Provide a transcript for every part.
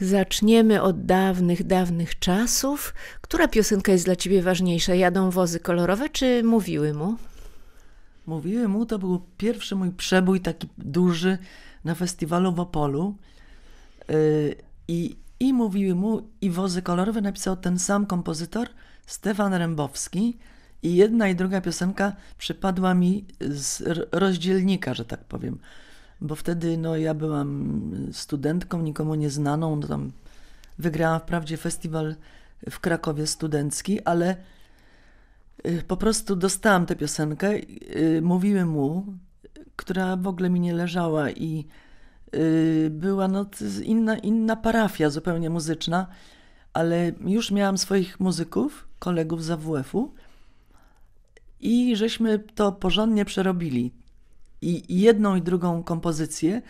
Zaczniemy od dawnych, dawnych czasów. Która piosenka jest dla ciebie ważniejsza? Jadą wozy kolorowe czy mówiły mu? Mówiły mu to był pierwszy mój przebój taki duży na festiwalu w Opolu. Y, I, i mówiły mu, i wozy kolorowe napisał ten sam kompozytor, Stefan Rębowski. I jedna i druga piosenka przypadła mi z rozdzielnika, że tak powiem bo wtedy no, ja byłam studentką, nikomu nieznaną. No, tam wygrałam wprawdzie festiwal w Krakowie studencki, ale y, po prostu dostałam tę piosenkę, y, mówiłem mu, która w ogóle mi nie leżała i y, była no, inna, inna parafia zupełnie muzyczna, ale już miałam swoich muzyków, kolegów z AWF-u i żeśmy to porządnie przerobili i jedną i drugą kompozycję,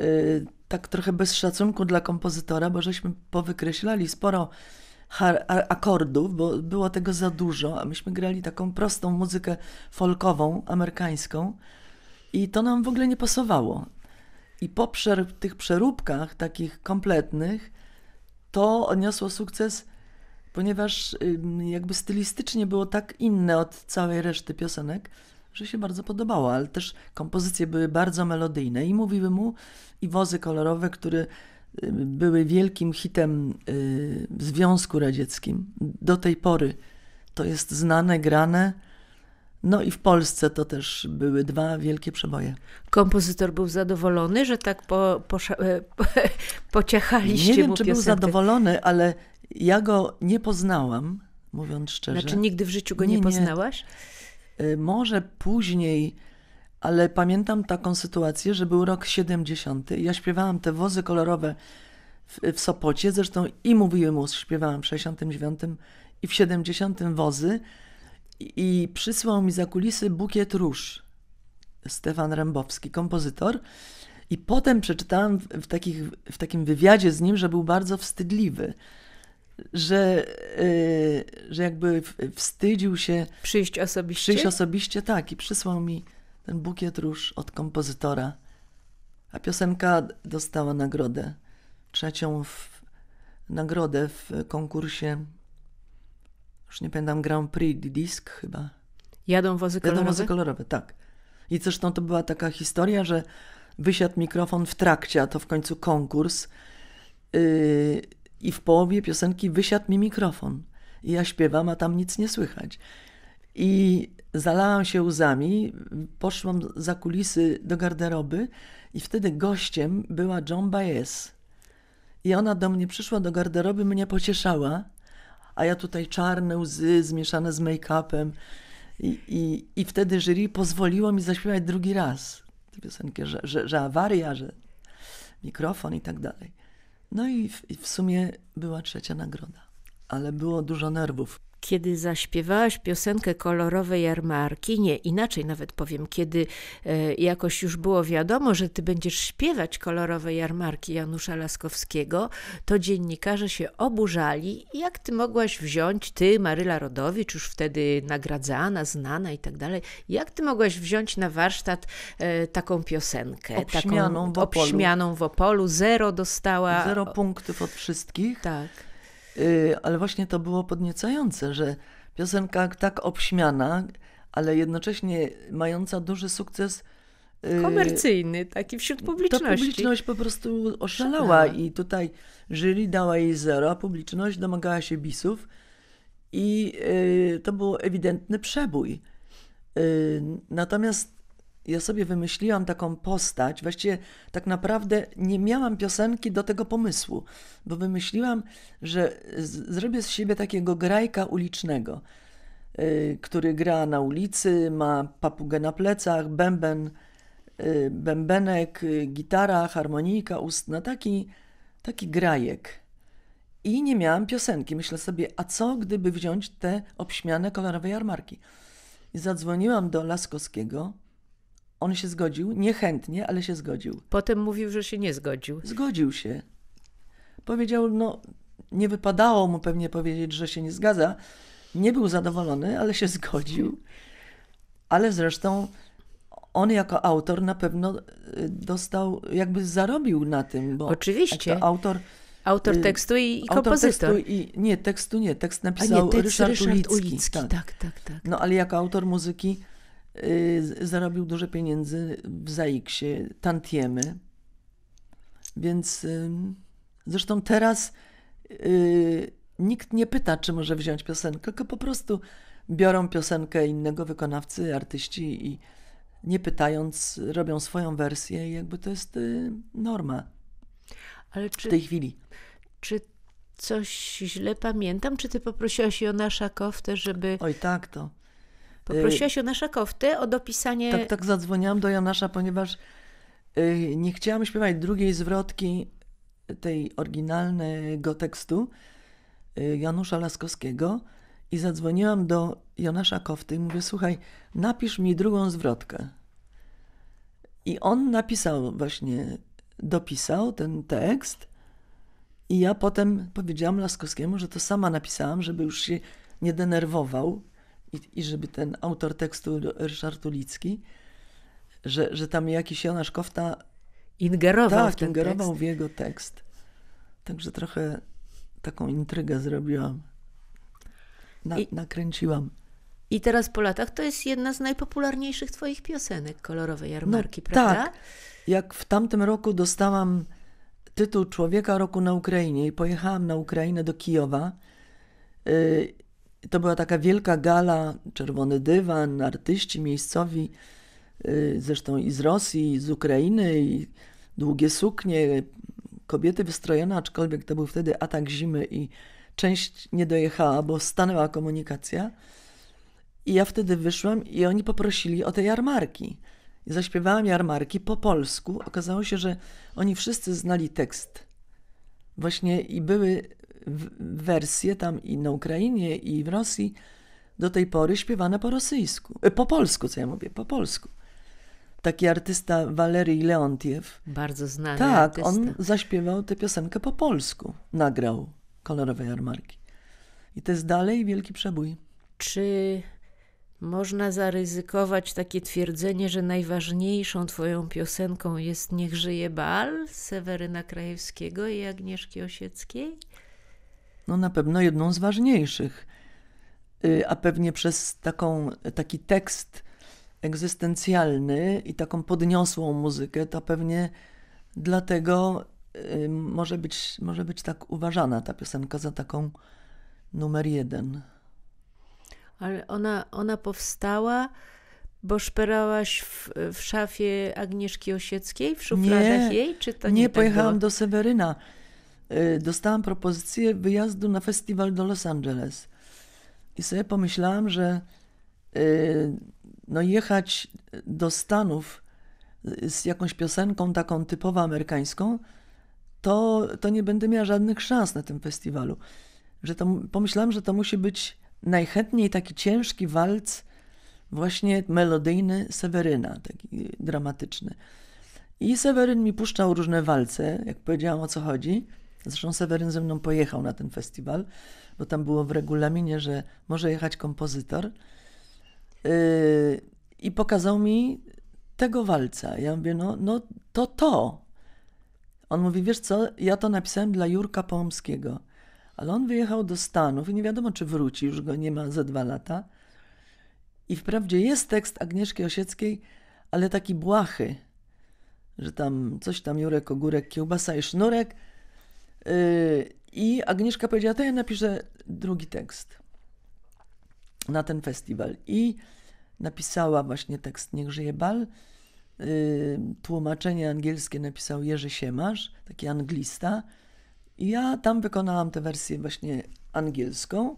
y, tak trochę bez szacunku dla kompozytora, bo żeśmy powykreślali sporo akordów, bo było tego za dużo, a myśmy grali taką prostą muzykę folkową, amerykańską i to nam w ogóle nie pasowało. I po przer- tych przeróbkach takich kompletnych to odniosło sukces, ponieważ jakby stylistycznie było tak inne od całej reszty piosenek, że się bardzo podobało, ale też kompozycje były bardzo melodyjne i mówiły mu i wozy kolorowe, które y, były wielkim hitem y, w Związku Radzieckim. Do tej pory to jest znane, grane. No i w Polsce to też były dwa wielkie przeboje. Kompozytor był zadowolony, że tak po, po, po, e, pociechaliście Nie wiem, mu czy piosenkę. był zadowolony, ale ja go nie poznałam, mówiąc szczerze. Znaczy nigdy w życiu go nie, nie poznałaś? Nie. Y, może później, ale pamiętam taką sytuację, że był rok 70. Ja śpiewałam te wozy kolorowe w, w Sopocie, zresztą i mówiłem mus, śpiewałam w 69 i w 70 wozy i, przysłał mi za kulisy bukiet róż Stefan Rębowski, kompozytor. I potem przeczytałam w, takich, w takim wywiadzie z nim, że był bardzo wstydliwy, że, yy, że jakby wstydził się. Przyjść osobiście. Przyjść osobiście, tak. I przysłał mi ten bukiet róż od kompozytora. A piosenka dostała nagrodę. Trzecią w, nagrodę w konkursie. Już nie pamiętam, Grand Prix disc chyba. Jadą wozy kolorowe. Jadą wozy kolorowe, tak. I zresztą to była taka historia, że wysiadł mikrofon w trakcie, a to w końcu konkurs. Yy, i w połowie piosenki wysiadł mi mikrofon. I ja śpiewam, a tam nic nie słychać. I zalałam się łzami, poszłam za kulisy do garderoby i wtedy gościem była John Baez. I ona do mnie przyszła do garderoby, mnie pocieszała, a ja tutaj czarne łzy zmieszane z make-upem. I, i, I wtedy jury pozwoliło mi zaśpiewać drugi raz tę piosenkę, że, że, że awaria, że mikrofon i tak dalej. No i w, w sumie była trzecia nagroda ale było dużo nerwów. Kiedy zaśpiewałaś piosenkę kolorowe jarmarki, nie, inaczej nawet powiem, kiedy e, jakoś już było wiadomo, że ty będziesz śpiewać kolorowe jarmarki Janusza Laskowskiego, to dziennikarze się oburzali. Jak ty mogłaś wziąć, ty, Maryla Rodowicz, już wtedy nagradzana, znana i tak dalej, jak ty mogłaś wziąć na warsztat e, taką piosenkę? Obśmianą taką, w Opolu. Obśmianą w Opolu, zero dostała. Zero punktów od wszystkich. Tak. Y, ale właśnie to było podniecające, że piosenka tak obśmiana, ale jednocześnie mająca duży sukces. Y, Komercyjny, taki wśród publiczności. Ta publiczność po prostu oszalała tak. i tutaj jury dała jej zero, a publiczność domagała się bisów i y, to był ewidentny przebój. Natomiast ja sobie wymyśliłam taką postać, właściwie tak naprawdę nie miałam piosenki do tego pomysłu, bo wymyśliłam, że zrobię z siebie takiego grajka ulicznego, y, który gra na ulicy, ma papugę na plecach, bęben, y, bębenek, y, gitara, harmonika ustna, no taki, taki grajek. I nie miałam piosenki. Myślę sobie, a co gdyby wziąć te obśmiane kolorowe jarmarki? I zadzwoniłam do Laskowskiego, on się zgodził, niechętnie, ale się zgodził. Potem mówił, że się nie zgodził. Zgodził się. Powiedział, no nie wypadało mu pewnie powiedzieć, że się nie zgadza. Nie był zadowolony, ale się zgodził. Ale zresztą on jako autor na pewno y, dostał, jakby zarobił na tym, bo oczywiście autor autor y, tekstu i, i autor kompozytor. Tekstu i, nie, tekstu nie, tekst napisał nie, tekst Ryszard, Ryszard Ulicki. Ulicki. Tak. tak. tak, tak, No ale jako autor muzyki Y, zarobił dużo pieniędzy w Zaiksie, tantiemy. Więc zresztą teraz y, nikt nie pyta, czy może wziąć piosenkę, tylko po prostu biorą piosenkę innego wykonawcy, artyści i nie pytając, robią swoją wersję i jakby to jest y, norma czy, w tej chwili. Czy coś źle pamiętam? Czy ty poprosiłaś Jona Szakowtę, żeby... Oj tak, to Poprosiłaś Jonasza Koftę o dopisanie... Tak, tak zadzwoniłam do Jonasza, ponieważ y, nie chciałam śpiewać drugiej zwrotki tej oryginalnego tekstu y, Janusza Laskowskiego i zadzwoniłam do Jonasza Kofty i mówię, słuchaj, napisz mi drugą zwrotkę. I on napisał właśnie, dopisał ten tekst i ja potem powiedziałam Laskowskiemu, że to sama napisałam, żeby już się nie denerwował, i, i żeby ten autor tekstu Ryszard Ulicki, że, że tam jakiś Jonasz Kofta ingerował, tak, w, ten ingerował tekst. w jego tekst. Także trochę taką intrygę zrobiłam. Na, I, nakręciłam. I teraz po latach to jest jedna z najpopularniejszych Twoich piosenek kolorowej no jarmarki, no, prawda? Tak. Jak w tamtym roku dostałam tytuł Człowieka Roku na Ukrainie i pojechałam na Ukrainę do Kijowa. Y, to była taka wielka gala, czerwony dywan, artyści miejscowi, y, zresztą i z Rosji, i z Ukrainy, i długie suknie, kobiety wystrojone, aczkolwiek to był wtedy atak zimy i część nie dojechała, bo stanęła komunikacja. I ja wtedy wyszłam i oni poprosili o te jarmarki. I zaśpiewałam jarmarki po polsku. Okazało się, że oni wszyscy znali tekst. Właśnie i były wersje tam i na Ukrainie, i w Rosji do tej pory śpiewane po rosyjsku. E, po polsku, co ja mówię, po polsku. Taki artysta Walerii Leontiew. Bardzo znany. Tak, artysta. on zaśpiewał tę piosenkę po polsku. Nagrał kolorowe jarmarki. I to jest dalej wielki przebój. Czy można zaryzykować takie twierdzenie, że najważniejszą twoją piosenką jest Niech żyje Bal Seweryna Krajewskiego i Agnieszki Osieckiej? no na pewno jedną z ważniejszych, y, a pewnie przez taką, taki tekst egzystencjalny i taką podniosłą muzykę, to pewnie dlatego y, może być, może być tak uważana ta piosenka za taką numer jeden. Ale ona, ona powstała, bo szperałaś w, w szafie Agnieszki Osieckiej, w szufladach nie, jej? Czy to nie, nie tak pojechałam do Seweryna. Y, dostałam propozycję wyjazdu na festiwal do Los Angeles. I sobie pomyślałam, że y, no jechać do Stanów y, z jakąś piosenką taką typowo amerykańską, to, to nie będę miała żadnych szans na tym festiwalu. Że to, pomyślałam, że to musi być najchętniej taki ciężki walc, właśnie melodyjny Seweryna, taki dramatyczny. I Seweryn mi puszczał różne walce, jak powiedziałam o co chodzi. Zresztą Seweryn ze mną pojechał na ten festiwal, bo tam było w regulaminie, że może jechać kompozytor. Yy, I pokazał mi tego walca. Ja mówię, no, no to to. On mówi, wiesz co, ja to napisałem dla Jurka Połomskiego. Ale on wyjechał do Stanów i nie wiadomo, czy wróci, już go nie ma za dwa lata. I wprawdzie jest tekst Agnieszki Osieckiej, ale taki błahy, że tam coś tam Jurek, ogórek, kiełbasa i sznurek – i Agnieszka powiedziała, to ja napiszę drugi tekst na ten festiwal. I napisała właśnie tekst Niech żyje bal. Y, tłumaczenie angielskie napisał Jerzy Siemasz, taki anglista. I ja tam wykonałam tę wersję właśnie angielską.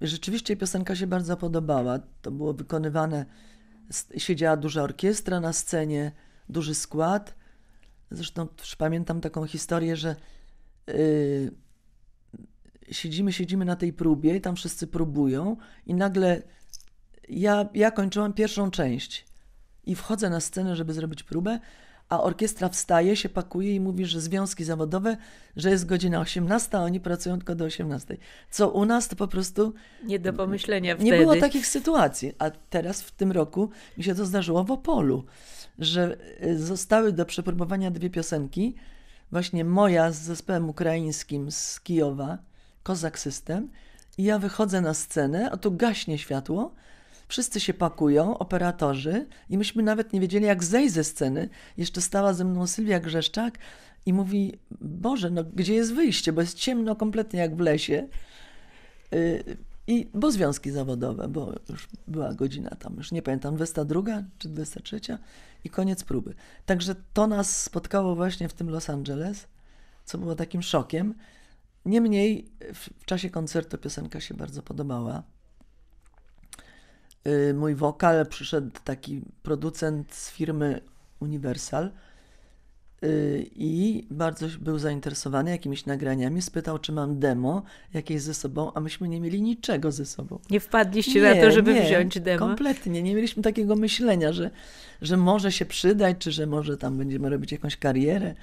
Rzeczywiście piosenka się bardzo podobała. To było wykonywane, siedziała duża orkiestra na scenie, duży skład. Zresztą pamiętam taką historię, że Y, siedzimy, siedzimy na tej próbie i tam wszyscy próbują i nagle ja, ja kończyłam pierwszą część i wchodzę na scenę, żeby zrobić próbę, a orkiestra wstaje, się pakuje i mówi, że związki zawodowe, że jest godzina 18, a oni pracują tylko do 18. Co u nas to po prostu. Nie do pomyślenia wtedy. Nie było takich sytuacji, a teraz w tym roku mi się to zdarzyło w Opolu, że y, zostały do przepróbowania dwie piosenki właśnie moja z zespołem ukraińskim z Kijowa, Kozak System, i ja wychodzę na scenę, a tu gaśnie światło, wszyscy się pakują, operatorzy, i myśmy nawet nie wiedzieli, jak zejść ze sceny. Jeszcze stała ze mną Sylwia Grzeszczak i mówi: Boże, no gdzie jest wyjście, bo jest ciemno kompletnie jak w lesie. Y, i, bo związki zawodowe, bo już była godzina tam, już nie pamiętam, 22 czy 23 i koniec próby. Także to nas spotkało właśnie w tym Los Angeles, co było takim szokiem. Niemniej w czasie koncertu piosenka się bardzo podobała. Y, mój wokal przyszedł taki producent z firmy Universal, Y, i bardzo był zainteresowany jakimiś nagraniami, spytał, czy mam demo jakieś ze sobą, a myśmy nie mieli niczego ze sobą. Nie wpadliście nie, na to, żeby nie, wziąć demo? Kompletnie, nie mieliśmy takiego myślenia, że, że może się przydać, czy że może tam będziemy robić jakąś karierę.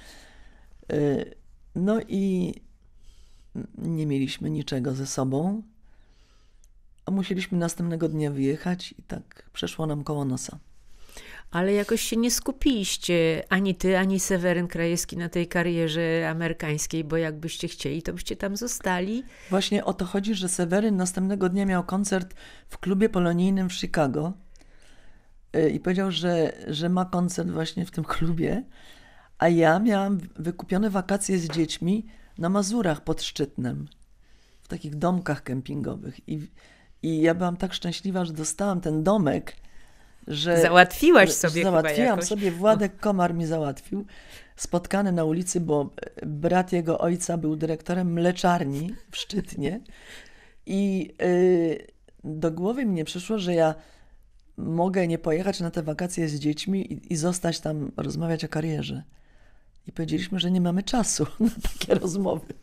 Y, no i nie mieliśmy niczego ze sobą, a musieliśmy następnego dnia wyjechać i tak przeszło nam koło nosa ale jakoś się nie skupiliście ani ty, ani Seweryn Krajewski na tej karierze amerykańskiej, bo jakbyście chcieli, to byście tam zostali. Właśnie o to chodzi, że Seweryn następnego dnia miał koncert w klubie polonijnym w Chicago e, i powiedział, że, że ma koncert właśnie w tym klubie, a ja miałam wykupione wakacje z dziećmi na Mazurach pod Szczytnem, w takich domkach kempingowych i i ja byłam tak szczęśliwa, że dostałam ten domek że... Załatwiłaś sobie Załatwiłam sobie, Władek Komar mi załatwił. Spotkany na ulicy, bo brat jego ojca był dyrektorem mleczarni w Szczytnie. I y, do głowy mnie przyszło, że ja mogę nie pojechać na te wakacje z dziećmi i, i zostać tam rozmawiać o karierze. I powiedzieliśmy, że nie mamy czasu na takie rozmowy.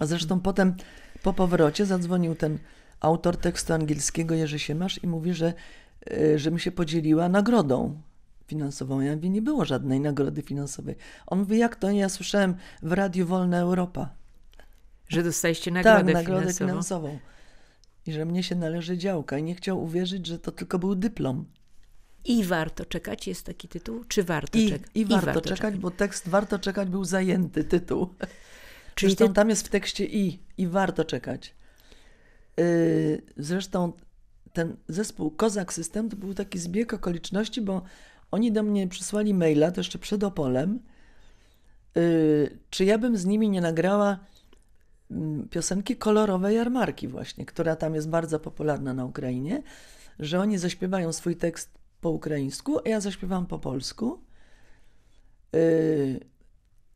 A zresztą potem po powrocie zadzwonił ten autor tekstu angielskiego Jerzy Siemasz i mówi, że Y, żebym się podzieliła nagrodą finansową. Ja mówię, nie było żadnej nagrody finansowej. On mówi, jak to nie? Ja słyszałem w Radiu Wolna Europa. Że dostaliście tak, nagrodę, tak, nagrodę finansową. finansową. I że mnie się należy działka. I nie chciał uwierzyć, że to tylko był dyplom. I warto czekać jest taki tytuł? Czy warto czekać? I, I warto, warto czekać, czekać, bo tekst warto czekać był zajęty tytuł. Czyli zresztą ty... tam jest w tekście i, i warto czekać. Yy, zresztą ten zespół Kozak System to był taki zbieg okoliczności, bo oni do mnie przysłali maila, to jeszcze przed Opolem, y, czy ja bym z nimi nie nagrała mm, piosenki kolorowej jarmarki właśnie, która tam jest bardzo popularna na Ukrainie, że oni zaśpiewają swój tekst po ukraińsku, a ja zaśpiewam po polsku. Y,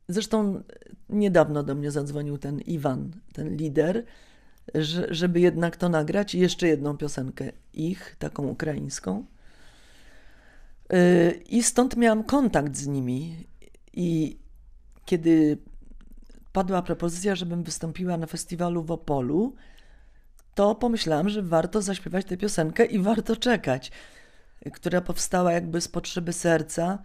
zresztą y, niedawno do mnie zadzwonił ten Iwan, ten lider, żeby jednak to nagrać. I jeszcze jedną piosenkę ich, taką ukraińską. Y, I stąd miałam kontakt z nimi. I kiedy padła propozycja, żebym wystąpiła na festiwalu w Opolu, to pomyślałam, że warto zaśpiewać tę piosenkę i warto czekać, która powstała jakby z potrzeby serca,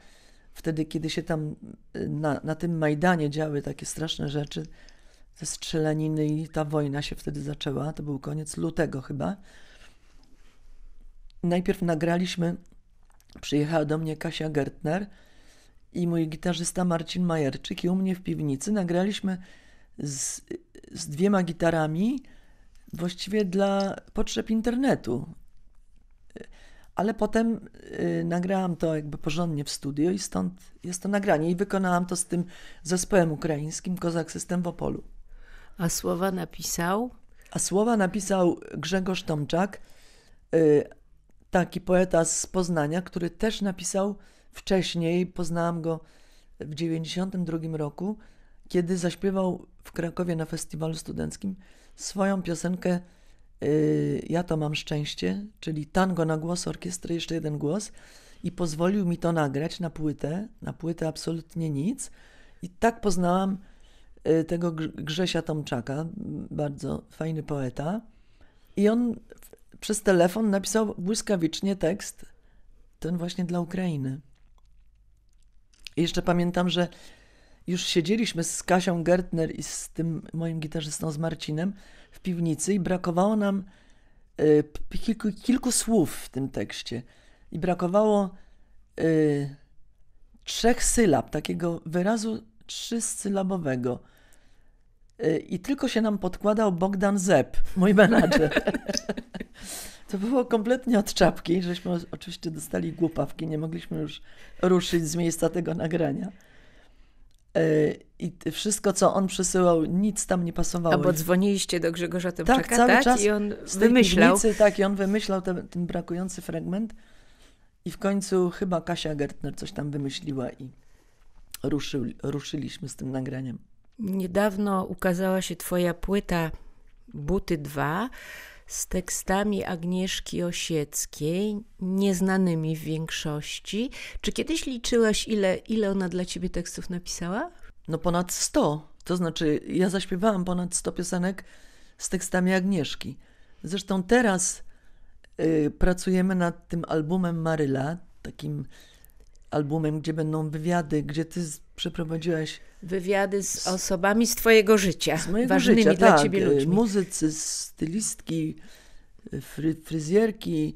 wtedy kiedy się tam y, na, na tym Majdanie działy takie straszne rzeczy ze strzelaniny i ta wojna się wtedy zaczęła. To był koniec lutego chyba. Najpierw nagraliśmy, przyjechała do mnie Kasia Gertner i mój gitarzysta Marcin Majerczyk i u mnie w piwnicy nagraliśmy z, z dwiema gitarami właściwie dla potrzeb internetu. Ale potem y, nagrałam to jakby porządnie w studio i stąd jest to nagranie. I wykonałam to z tym zespołem ukraińskim Kozak System w Opolu. A słowa napisał? A słowa napisał Grzegorz Tomczak, y, taki poeta z Poznania, który też napisał wcześniej, poznałam go w 1992 roku, kiedy zaśpiewał w Krakowie na festiwalu studenckim swoją piosenkę y, Ja to mam szczęście, czyli tango na głos orkiestry, jeszcze jeden głos i pozwolił mi to nagrać na płytę, na płytę absolutnie nic. I tak poznałam Y, tego Grzesia Tomczaka, bardzo fajny poeta. I on przez telefon napisał błyskawicznie tekst, ten właśnie dla Ukrainy. I jeszcze pamiętam, że już siedzieliśmy z Kasią Gertner i z tym moim gitarzystą, z Marcinem, w piwnicy i brakowało nam y, kilku, kilku słów w tym tekście. I brakowało y, trzech sylab, takiego wyrazu trzysylabowego. Y, I tylko się nam podkładał Bogdan Zep, mój menadżer. To było kompletnie od czapki, żeśmy oczywiście dostali głupawki, nie mogliśmy już ruszyć z miejsca tego nagrania. Y, I wszystko, co on przesyłał, nic tam nie pasowało. Albo dzwoniliście do Grzegorza Tomczaka, tak? Cały tak? czas I on wymyślał. tak, i on wymyślał ten, ten brakujący fragment. I w końcu chyba Kasia Gertner coś tam wymyśliła i ruszyliśmy z tym nagraniem. Niedawno ukazała się Twoja płyta Buty 2 z tekstami Agnieszki Osieckiej, nieznanymi w większości. Czy kiedyś liczyłaś, ile, ile ona dla Ciebie tekstów napisała? No ponad 100. To znaczy, ja zaśpiewałam ponad 100 piosenek z tekstami Agnieszki. Zresztą teraz y, pracujemy nad tym albumem Maryla, takim albumem, gdzie będą wywiady, gdzie ty przeprowadziłaś. Wywiady z osobami z twojego życia, z mojego ważnymi życia, dla tak, ciebie ludźmi. Muzycy, stylistki, fry, fryzjerki,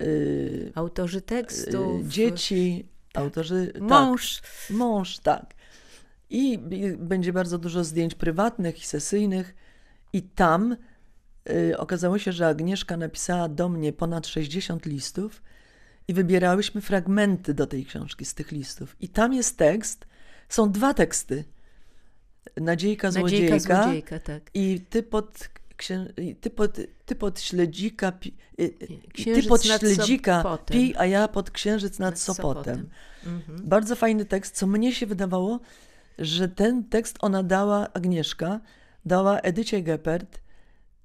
yy, autorzy tekstów, y, dzieci, tak. autorzy. Mąż. Tak, mąż, tak. I będzie bardzo dużo zdjęć prywatnych i sesyjnych. I tam y, okazało się, że Agnieszka napisała do mnie ponad 60 listów i wybierałyśmy fragmenty do tej książki z tych listów. I tam jest tekst, są dwa teksty. Nadziejka złodziejka. Nadziejka, złodziejka tak. I ty pod, ty pod, ty pod śledzika, pi, ty pod śledzika pij, a ja pod księżyc nad, nad Sopotem. Sopotem. Mhm. Bardzo fajny tekst, co mnie się wydawało, że ten tekst ona dała, Agnieszka, dała Edycie Geppert,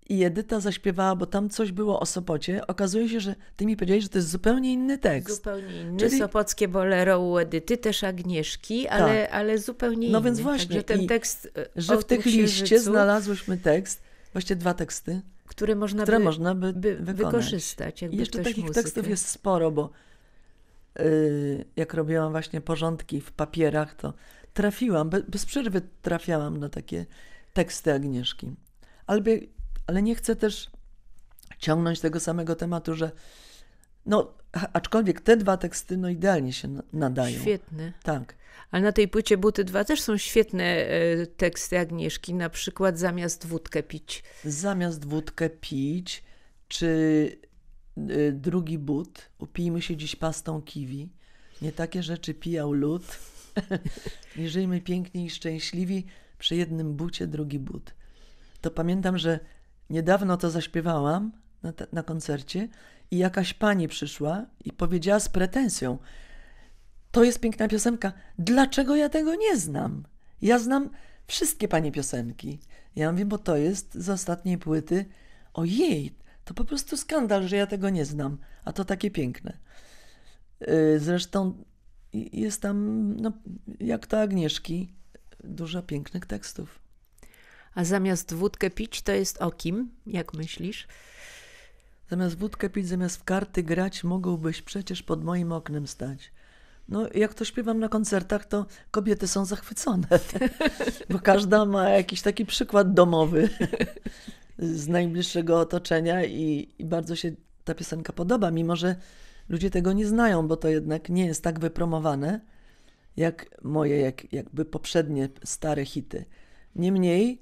i Edyta zaśpiewała, bo tam coś było o Sopocie. Okazuje się, że ty mi powiedziałeś, że to jest zupełnie inny tekst. Zupełnie inny. Czyli... Sopockie bolero u Edyty, też Agnieszki, tak. ale, ale zupełnie no inny. No więc właśnie. ten tekst e, że w tych liście znalazłyśmy tekst, właściwie dwa teksty, które można które by, można by, by wykorzystać. I jeszcze takich muzykę. tekstów jest sporo, bo yy, jak robiłam właśnie porządki w papierach, to trafiłam, bez, bez przerwy trafiałam na takie teksty Agnieszki. Albo ale nie chcę też ciągnąć tego samego tematu, że no, aczkolwiek te dwa teksty no idealnie się nadają. Świetne. Tak. Ale na tej płycie Buty 2 też są świetne e, teksty Agnieszki, na przykład Zamiast wódkę pić. Zamiast wódkę pić, czy e, drugi but, upijmy się dziś pastą kiwi. Nie takie rzeczy pijał lud. Nie żyjmy piękni i szczęśliwi, przy jednym bucie drugi but. To pamiętam, że Niedawno to zaśpiewałam na, na koncercie i jakaś pani przyszła i powiedziała z pretensją: To jest piękna piosenka, dlaczego ja tego nie znam? Ja znam wszystkie pani piosenki. Ja mówię, bo to jest z ostatniej płyty. Ojej, to po prostu skandal, że ja tego nie znam, a to takie piękne. Yy, zresztą jest tam, no, jak to Agnieszki, dużo pięknych tekstów. A zamiast wódkę pić, to jest o kim, jak myślisz? Zamiast wódkę pić, zamiast w karty grać, mógłbyś przecież pod moim oknem stać. No, jak to śpiewam na koncertach, to kobiety są zachwycone, bo każda ma jakiś taki przykład domowy z najbliższego otoczenia i, i, bardzo się ta piosenka podoba, mimo że ludzie tego nie znają, bo to jednak nie jest tak wypromowane jak moje, jak, jakby poprzednie stare hity. Niemniej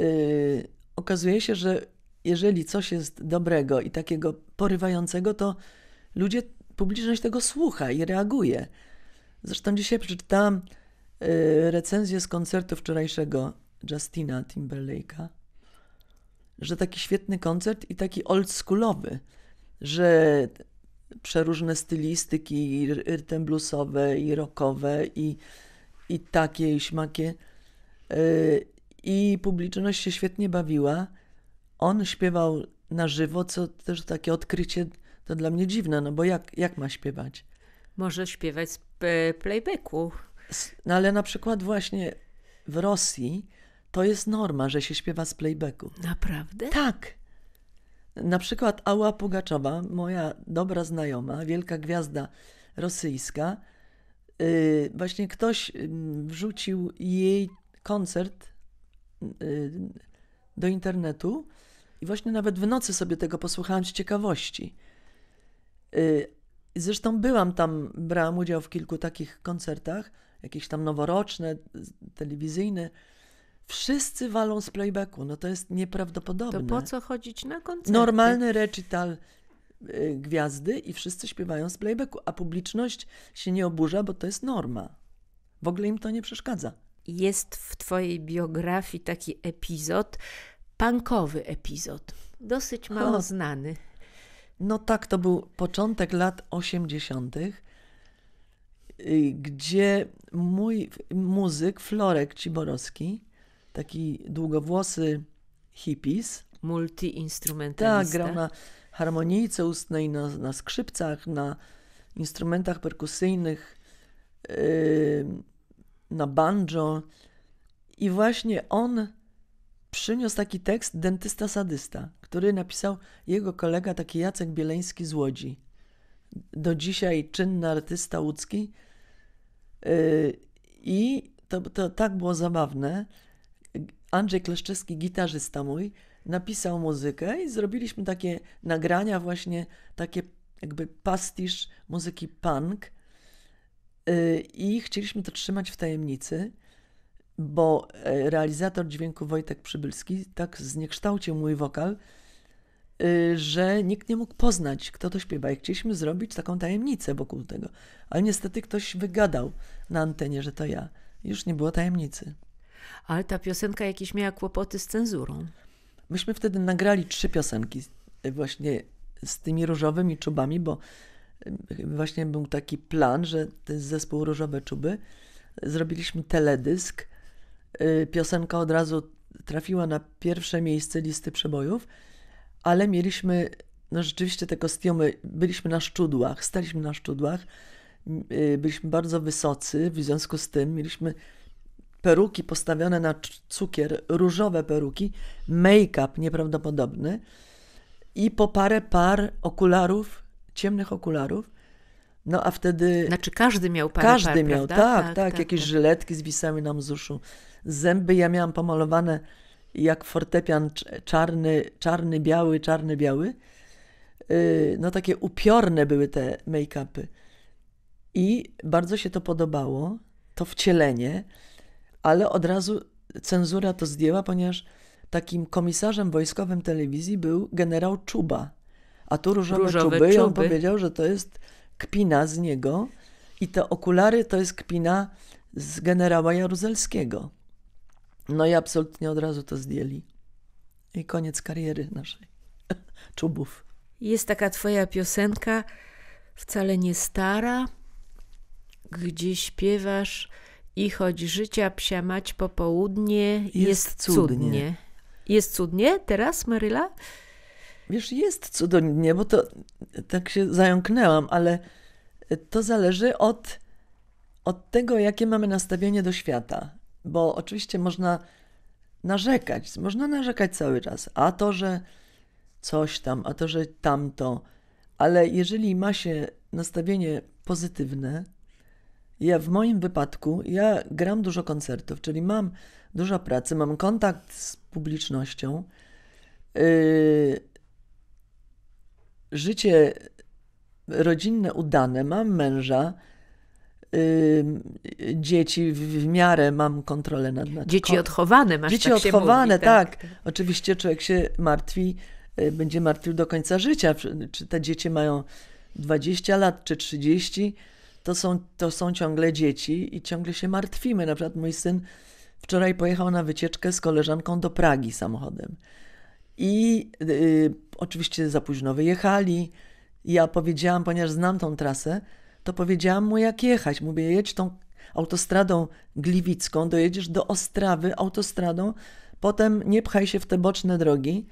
Y, okazuje się, że jeżeli coś jest dobrego i takiego porywającego, to ludzie, publiczność tego słucha i reaguje. Zresztą dzisiaj przeczytałam y, recenzję z koncertu wczorajszego Justina Timberlake'a, że taki świetny koncert i taki oldschoolowy, że przeróżne stylistyki, i rytm bluesowe i rockowe i, i takie i śmakie. Y, i publiczność się świetnie bawiła. On śpiewał na żywo, co też takie odkrycie to dla mnie dziwne, no bo jak, jak ma śpiewać? Może śpiewać z e, playbacku. No ale na przykład właśnie w Rosji to jest norma, że się śpiewa z playbacku. Naprawdę? Tak. Na przykład Ała Pugaczowa, moja dobra znajoma, wielka gwiazda rosyjska, y, właśnie ktoś mm, wrzucił jej koncert do internetu i właśnie nawet w nocy sobie tego posłuchałam z ciekawości. Y, zresztą byłam tam, brałam udział w kilku takich koncertach, jakieś tam noworoczne, telewizyjne. Wszyscy walą z playbacku, no to jest nieprawdopodobne. To po co chodzić na koncerty? Normalny recital y, gwiazdy i wszyscy śpiewają z playbacku, a publiczność się nie oburza, bo to jest norma. W ogóle im to nie przeszkadza jest w Twojej biografii taki epizod, punkowy epizod, dosyć mało znany. No tak, to był początek lat 80., y, gdzie mój muzyk Florek Ciborowski, taki długowłosy hippies, multiinstrumentalista. Tak, grał na harmonijce ustnej, na, na skrzypcach, na instrumentach perkusyjnych. Yy, na banjo i właśnie on przyniósł taki tekst Dentysta Sadysta, który napisał jego kolega taki Jacek Bieleński z Łodzi. Do dzisiaj czynny artysta łódzki. Yy, I to, to tak było zabawne. Andrzej Kleszczewski gitarzysta mój, napisał muzykę i zrobiliśmy takie nagrania właśnie, takie jakby pastisz muzyki punk, Y, I chcieliśmy to trzymać w tajemnicy, bo e, realizator dźwięku Wojtek Przybylski tak zniekształcił mój wokal, y, że nikt nie mógł poznać, kto to śpiewa. I chcieliśmy zrobić taką tajemnicę wokół tego. Ale niestety ktoś wygadał na antenie, że to ja. Już nie było tajemnicy. Ale ta piosenka jakieś miała kłopoty z cenzurą. Myśmy wtedy nagrali trzy piosenki y, właśnie z tymi różowymi czubami, bo właśnie był taki plan, że ten zespół Różowe Czuby zrobiliśmy teledysk. Y, piosenka od razu trafiła na pierwsze miejsce listy przebojów, ale mieliśmy no rzeczywiście te kostiumy, byliśmy na szczudłach, staliśmy na szczudłach, y, byliśmy bardzo wysocy, w związku z tym mieliśmy peruki postawione na cukier, różowe peruki, make-up nieprawdopodobny i po parę par okularów ciemnych okularów. No a wtedy. Znaczy każdy miał parę Każdy par, miał, tak tak, tak, tak, Jakieś tak. żyletki zwisały nam z uszu. Zęby ja miałam pomalowane jak fortepian czarny, czarny, biały, czarny, biały. Y, no takie upiorne były te make-upy. I bardzo się to podobało, to wcielenie, ale od razu cenzura to zdjęła, ponieważ takim komisarzem wojskowym telewizji był generał Czuba a tu różowe, różowe czuby. czuby. on powiedział, że to jest kpina z niego i te okulary to jest kpina z generała Jaruzelskiego. No i absolutnie od razu to zdjęli. I koniec kariery naszej czubów. Jest taka twoja piosenka, wcale nie stara, gdzie śpiewasz i choć życia psia mać popołudnie, jest, jest cudnie. cudnie. Jest cudnie teraz, Maryla? Wiesz, jest cudownie, bo to tak się zająknęłam, ale to zależy od, od tego, jakie mamy nastawienie do świata. Bo oczywiście można narzekać, można narzekać cały czas, a to, że coś tam, a to, że tamto, ale jeżeli ma się nastawienie pozytywne, ja w moim wypadku, ja gram dużo koncertów, czyli mam dużo pracy, mam kontakt z publicznością. Yy, życie rodzinne udane, mam męża, yy, dzieci w, w, miarę mam kontrolę nad, nad Dzieci odchowane, masz Dzieci tak odchowane, mówi, tak. tak. Oczywiście człowiek się martwi, yy, będzie martwił do końca życia. Czy te dzieci mają 20 lat, czy 30, to są, to są ciągle dzieci i ciągle się martwimy. Na przykład mój syn wczoraj pojechał na wycieczkę z koleżanką do Pragi samochodem. I yy, oczywiście za późno wyjechali. Ja powiedziałam, ponieważ znam tą trasę, to powiedziałam mu jak jechać. Mówię, jedź tą autostradą gliwicką, dojedziesz do Ostrawy autostradą, potem nie pchaj się w te boczne drogi,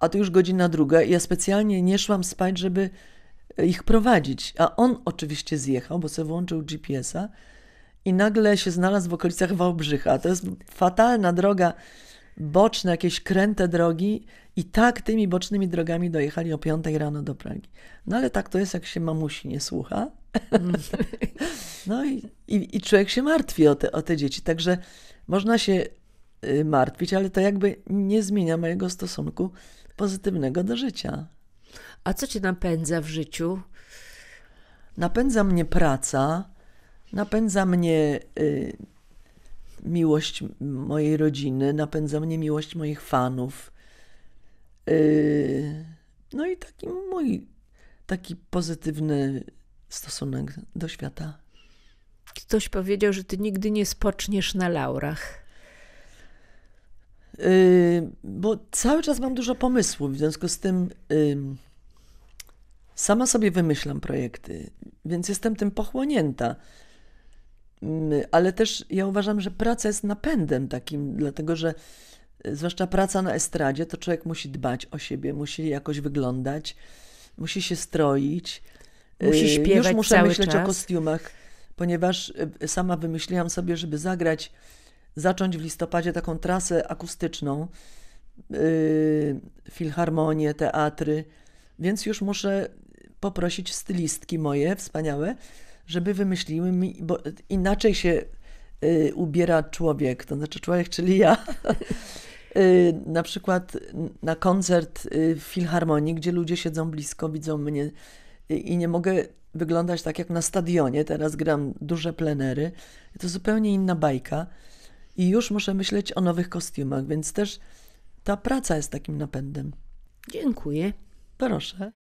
a to już godzina druga. Ja specjalnie nie szłam spać, żeby e, ich prowadzić. A on oczywiście zjechał, bo sobie włączył GPS-a i nagle się znalazł w okolicach Wałbrzycha. To jest fatalna droga boczne, jakieś kręte drogi i tak tymi bocznymi drogami dojechali o 5 rano do Pragi. No ale tak to jest, jak się mamusi nie słucha. no i, i, i, człowiek się martwi o te, o te dzieci. Także można się y, martwić, ale to jakby nie zmienia mojego stosunku pozytywnego do życia. A co cię napędza w życiu? Napędza mnie praca, napędza mnie y, miłość mojej rodziny, napędza mnie miłość moich fanów. Y, no i taki mój, taki pozytywny stosunek do świata. Ktoś powiedział, że ty nigdy nie spoczniesz na laurach. Yy, bo cały czas mam dużo pomysłów, w związku z tym yy, sama sobie wymyślam projekty, więc jestem tym pochłonięta. Mm, ale też ja uważam, że praca jest napędem takim, dlatego że e, zwłaszcza praca na estradzie, to człowiek musi dbać o siebie, musi jakoś wyglądać, musi się stroić. E, musi śpiewać Już muszę cały myśleć czas. o kostiumach, ponieważ e, sama wymyśliłam sobie, żeby zagrać, zacząć w listopadzie taką trasę akustyczną, filharmonie, teatry, więc już muszę poprosić stylistki moje wspaniałe, żeby wymyśliły mi, bo inaczej się y, ubiera człowiek, to znaczy człowiek, czyli ja. y, na przykład na koncert y, w Filharmonii, gdzie ludzie siedzą blisko, widzą mnie y, i nie mogę wyglądać tak jak na stadionie. Teraz gram duże plenery. To zupełnie inna bajka i już muszę myśleć o nowych kostiumach, więc też ta praca jest takim napędem. Dziękuję. Proszę.